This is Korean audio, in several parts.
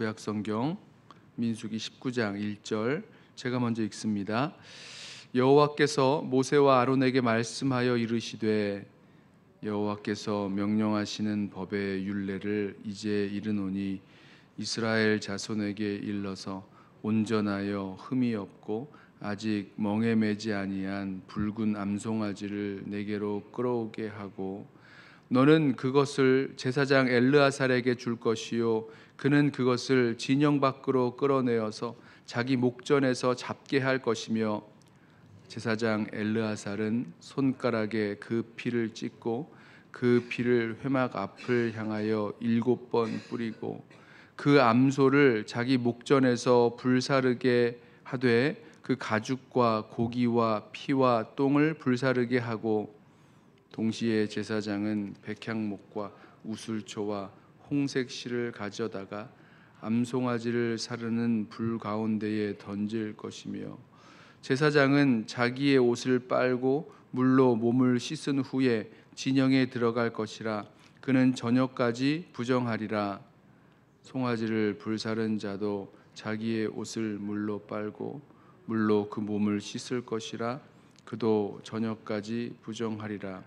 구약 성경 민수기 19장 1절 제가 먼저 읽습니다. 여호와께서 모세와 아론에게 말씀하여 이르시되 여호와께서 명령하시는 법의 윤례를 이제 이르노니 이스라엘 자손에게 일러서 온전하여 흠이 없고 아직 멍에 매지 아니한 붉은 암송아지를 내게로 끌어오게 하고 너는 그것을 제사장 엘르아살에게 줄 것이요 그는 그것을 진영 밖으로 끌어내어서 자기 목전에서 잡게 할 것이며 제사장 엘르아살은 손가락에 그 피를 찢고 그 피를 회막 앞을 향하여 일곱 번 뿌리고 그 암소를 자기 목전에서 불사르게 하되 그 가죽과 고기와 피와 똥을 불사르게 하고 동시에 제사장은 백향목과 우술초와 홍색 실을 가져다가 암송아지를 사르는 불 가운데에 던질 것이며 제사장은 자기의 옷을 빨고 물로 몸을 씻은 후에 진영에 들어갈 것이라 그는 저녁까지 부정하리라 송아지를 불사른 자도 자기의 옷을 물로 빨고 물로 그 몸을 씻을 것이라 그도 저녁까지 부정하리라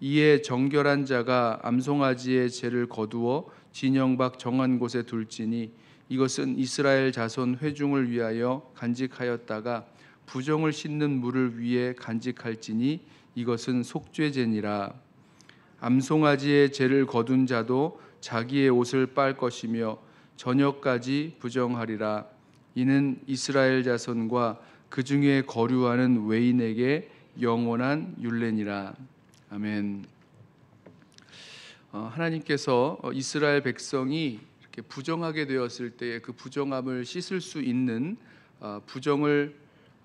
이에 정결한 자가 암송아지의 죄를 거두어 진영밖 정한 곳에 둘지니 이것은 이스라엘 자손 회중을 위하여 간직하였다가 부정을 씻는 물을 위해 간직할지니 이것은 속죄제니라 암송아지의 죄를 거둔 자도 자기의 옷을 빨 것이며 저녁까지 부정하리라 이는 이스라엘 자손과 그 중에 거류하는 외인에게 영원한 율례니라 아멘. 어, 하나님께서 어, 이스라엘 백성이 이렇게 부정하게 되었을 때에 그 부정함을 씻을 수 있는 어, 부정을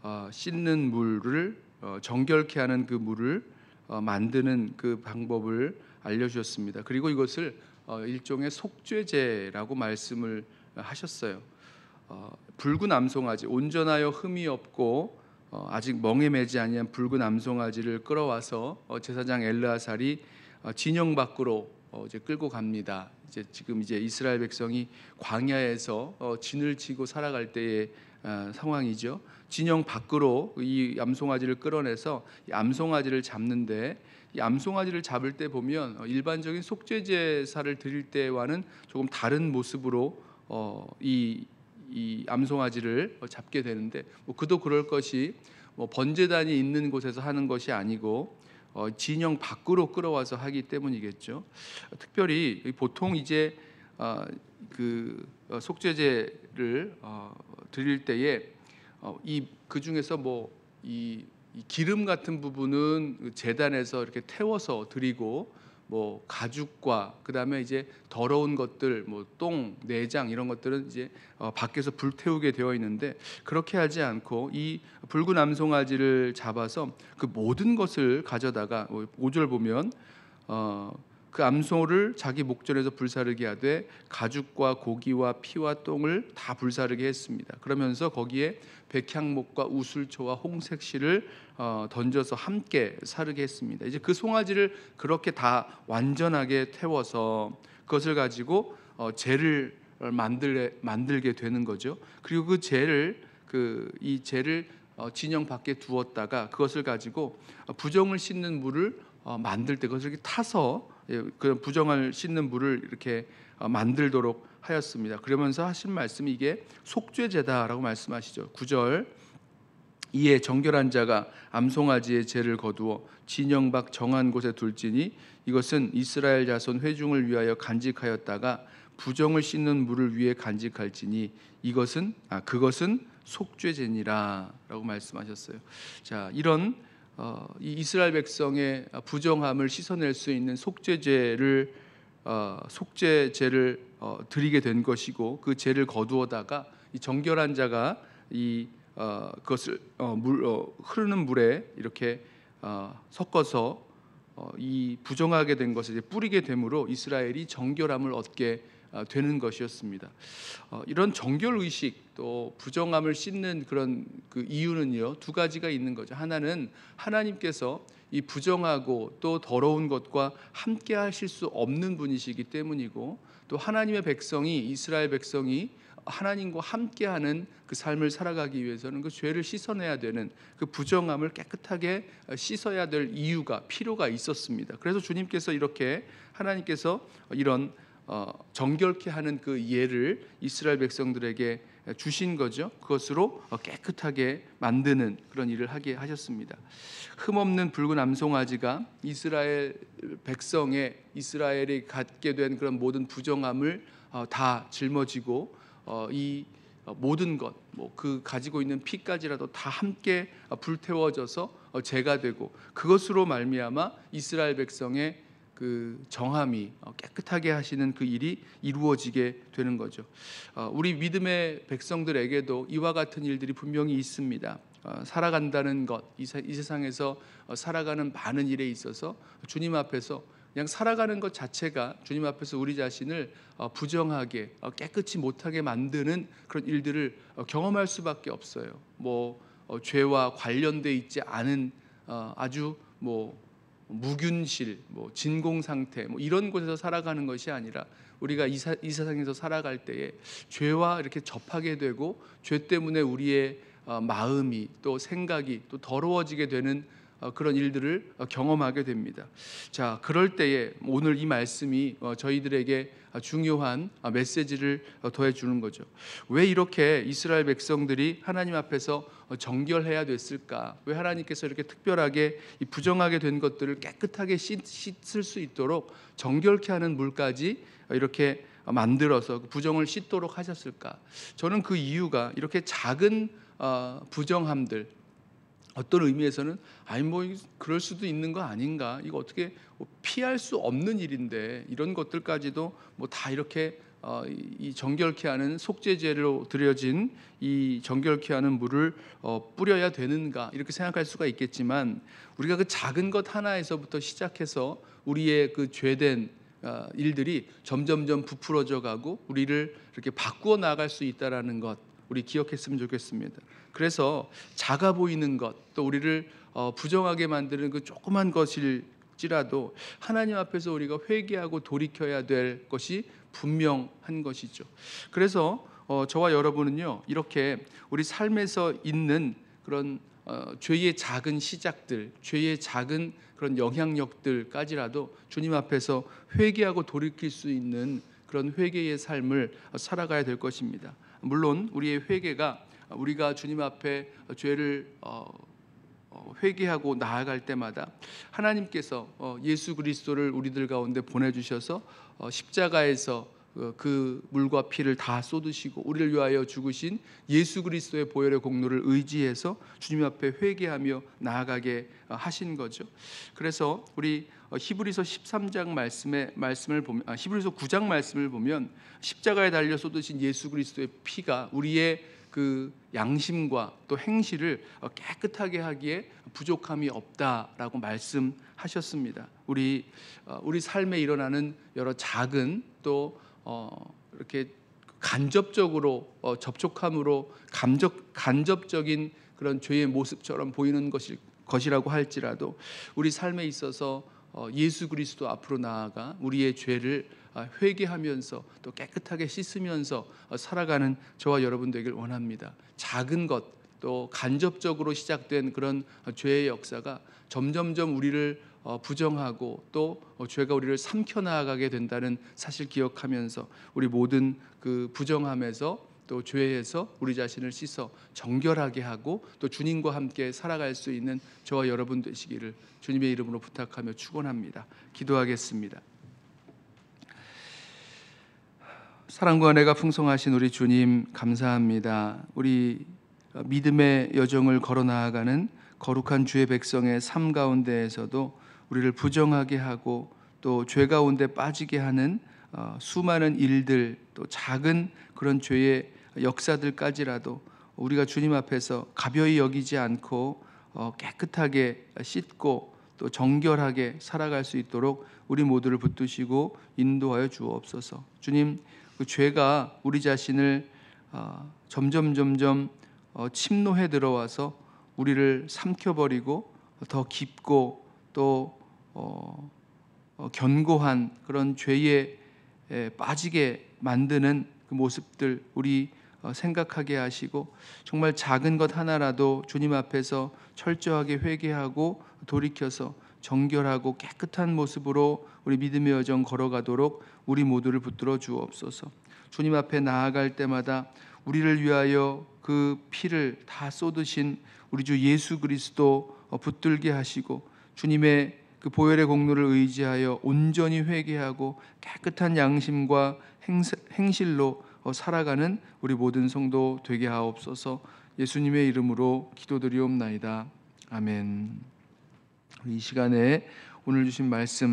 어, 씻는 물을 어, 정결케 하는 그 물을 어, 만드는 그 방법을 알려주셨습니다. 그리고 이것을 일종의 속죄제라고 말씀을 하셨어요. 붉은 암송아지 온전하여 흠이 없고 어, 아직 멍에 매지 아니한 붉은 암송아지를 끌어와서 어, 제사장 엘르아살이 어, 진영 밖으로 이제 끌고 갑니다. 이제 지금 이제 이스라엘 백성이 광야에서 진을 치고 살아갈 때의 아, 상황이죠. 진영 밖으로 이 암송아지를 끌어내서 이 암송아지를 잡는데 이 암송아지를 잡을 때 보면 일반적인 속죄 제사를 드릴 때와는 조금 다른 모습으로 이이 암송아지를 뭐 잡게 되는데 뭐 그도 그럴 것이 뭐 번제단이 있는 곳에서 하는 것이 아니고 어, 진영 밖으로 끌어와서 하기 때문이겠죠. 특별히 보통 이제 어, 그 어 속죄제를 어, 드릴 때에 어 이그 중에서 뭐 이 기름 같은 부분은 그 재단에서 이렇게 태워서 드리고 뭐 가죽과 그다음에 이제 더러운 것들 뭐 똥, 내장 이런 것들은 이제 어, 밖에서 불태우게 되어 있는데 그렇게 하지 않고 이 붉은 암송아지를 잡아서 그 모든 것을 가져다가 5절 뭐 보면 어그 암소를 자기 목전에서 불사르게 하되 가죽과 고기와 피와 똥을 다 불사르게 했습니다. 그러면서 거기에 백향목과 우술초와 홍색실을 어, 던져서 함께 사르게 했습니다. 이제 그 송아지를 그렇게 다 완전하게 태워서 그것을 가지고 어, 재를 만들 만들게 되는 거죠. 그리고 그 재를 그이 재를 어, 진영 밖에 두었다가 그것을 가지고 어, 부정을 씻는 물을 어, 만들 때 그것을 이렇게 타서 예, 그런 부정을 씻는 물을 이렇게 어, 만들도록 하였습니다. 그러면서 하신 말씀이 이게 속죄제다라고 말씀하시죠. 9절 이에 정결한 자가 암송아지의 죄를 거두어 진영 밖 정한 곳에 둘지니 이것은 이스라엘 자손 회중을 위하여 간직하였다가 부정을 씻는 물을 위해 간직할지니 이것은 아 그것은 속죄제니라라고 말씀하셨어요. 자, 이런 어, 이 이스라엘 백성의 부정함을 씻어낼 수 있는 속죄제를 어, 속죄제를 어, 드리게 된 것이고 그 죄를 거두어다가 이 정결한 자가 이 어, 그것을 어, 물 어, 흐르는 물에 이렇게 어, 섞어서 이 부정하게 된 것을 뿌리게 되므로 이스라엘이 정결함을 얻게 어, 되는 것이었습니다. 어, 이런 정결 의식 또 부정함을 씻는 그런 그 이유는요 두 가지가 있는 거죠. 하나는 하나님께서 이 부정하고 또 더러운 것과 함께 하실 수 없는 분이시기 때문이고 또 하나님의 백성이 이스라엘 백성이 하나님과 함께하는 그 삶을 살아가기 위해서는 그 죄를 씻어내야 되는 그 부정함을 깨끗하게 어, 씻어야 될 이유가 필요가 있었습니다. 그래서 주님께서 이렇게 하나님께서 이런 어, 정결케 하는 그 예를 이스라엘 백성들에게 주신 거죠. 그것으로 어, 깨끗하게 만드는 그런 일을 하게 하셨습니다. 흠없는 붉은 암송아지가 이스라엘 백성의 이스라엘이 갖게 된 그런 모든 부정함을 어, 다 짊어지고 이 모든 것, 뭐 그 가지고 있는 피까지라도 다 함께 불태워져서 제가 되고 그것으로 말미암아 이스라엘 백성의 그 정함이 어, 깨끗하게 하시는 그 일이 이루어지게 되는 거죠. 어, 우리 믿음의 백성들에게도 이와 같은 일들이 분명히 있습니다. 어, 살아간다는 것, 이 세상에서 살아가는 많은 일에 있어서 주님 앞에서 그냥 살아가는 것 자체가 주님 앞에서 우리 자신을 부정하게 깨끗이 못하게 만드는 그런 일들을 경험할 수밖에 없어요. 뭐 죄와 관련돼 있지 않은 아주 뭐 무균실, 뭐 진공 상태, 뭐 이런 곳에서 살아가는 것이 아니라 우리가 이, 사, 이 세상에서 살아갈 때에 죄와 이렇게 접하게 되고 죄 때문에 우리의 어, 마음이 또 생각이 또 더러워지게 되는 어, 그런 일들을 어, 경험하게 됩니다. 자, 그럴 때에 오늘 이 말씀이 어, 저희들에게 중요한 메시지를 더해 주는 거죠. 왜 이렇게 이스라엘 백성들이 하나님 앞에서 정결해야 됐을까? 왜 하나님께서 이렇게 특별하게 부정하게 된 것들을 깨끗하게 씻을 수 있도록 정결케 하는 물까지 이렇게 만들어서 그 부정을 씻도록 하셨을까? 저는 그 이유가 이렇게 작은 부정함들 어떤 의미에서는 아니 뭐 그럴 수도 있는 거 아닌가 이거 어떻게 뭐 피할 수 없는 일인데 이런 것들까지도 뭐 다 이렇게 어, 이 정결케 하는 속죄제로 들여진이 정결케 하는 물을 어, 뿌려야 되는가 이렇게 생각할 수가 있겠지만 우리가 그 작은 것 하나에서부터 시작해서 우리의 그 죄된 어, 일들이 점점점 부풀어져 가고 우리를 이렇게 바꾸어 나갈 수 있다라는 것 우리 기억했으면 좋겠습니다. 그래서 작아 보이는 것, 또 우리를 어, 부정하게 만드는 그 조그만 것일지라도 하나님 앞에서 우리가 회개하고 돌이켜야 될 것이 분명한 것이죠. 그래서 어, 저와 여러분은요 이렇게 우리 삶에서 있는 그런 어, 죄의 작은 시작들, 죄의 작은 그런 영향력들까지라도 주님 앞에서 회개하고 돌이킬 수 있는 그런 회개의 삶을 살아가야 될 것입니다. 물론 우리의 회개가 우리가 주님 앞에 죄를 어, 어, 회개하고 나아갈 때마다 하나님께서 어, 예수 그리스도를 우리들 가운데 보내주셔서 십자가에서 어, 그 물과 피를 다 쏟으시고 우리를 위하여 죽으신 예수 그리스도의 보혈의 공로를 의지해서 주님 앞에 회개하며 나아가게 어, 하신 거죠. 그래서 우리 어, 히브리서 13장 말씀의 말씀을 보면 아, 히브리서 9장 말씀을 보면 십자가에 달려 쏟으신 예수 그리스도의 피가 우리의 그 양심과 또 행실을 깨끗하게 하기에 부족함이 없다라고 말씀하셨습니다. 우리 우리 삶에 일어나는 여러 작은 또 어, 이렇게 간접적으로 어, 접촉함으로 감적, 간접적인 그런 죄의 모습처럼 보이는 것일, 것이라고 할지라도 우리 삶에 있어서 어, 예수 그리스도 앞으로 나아가 우리의 죄를 아, 회개하면서 또 깨끗하게 씻으면서 어, 살아가는 저와 여러분 되길 원합니다. 작은 것, 또 간접적으로 시작된 그런 죄의 역사가 점점점 우리를 어, 부정하고 또 어, 죄가 우리를 삼켜 나아가게 된다는 사실 기억하면서 우리 모든 그 부정함에서 또 죄에서 우리 자신을 씻어 정결하게 하고 또 주님과 함께 살아갈 수 있는 저와 여러분 되시기를 주님의 이름으로 부탁하며 축원합니다. 기도하겠습니다. 사랑과 내가 풍성하신 우리 주님 감사합니다. 우리 어, 믿음의 여정을 걸어 나아가는 거룩한 주의 백성의 삶 가운데에서도 우리를 부정하게 하고 또 죄 가운데 빠지게 하는 어, 수많은 일들 또 작은 그런 죄의 역사들까지라도 우리가 주님 앞에서 가벼이 여기지 않고 어, 깨끗하게 씻고 또 정결하게 살아갈 수 있도록 우리 모두를 붙드시고 인도하여 주옵소서. 주님, 그 죄가 우리 자신을 어, 점점 점점 침노해 들어와서 우리를 삼켜버리고 더 깊고 또 어, 어, 견고한 그런 죄에 에, 빠지게 만드는 그 모습들 우리 어, 생각하게 하시고 정말 작은 것 하나라도 주님 앞에서 철저하게 회개하고 돌이켜서 정결하고 깨끗한 모습으로 우리 믿음의 여정 걸어가도록 우리 모두를 붙들어 주옵소서. 주님 앞에 나아갈 때마다 우리를 위하여 그 피를 다 쏟으신 우리 주 예수 그리스도 어, 붙들게 하시고 주님의 그 보혈의 공로를 의지하여 온전히 회개하고 깨끗한 양심과 행실로 어, 살아가는 우리 모든 성도 되게 하옵소서. 예수님의 이름으로 기도드리옵나이다. 아멘. 이 시간에 오늘 주신 말씀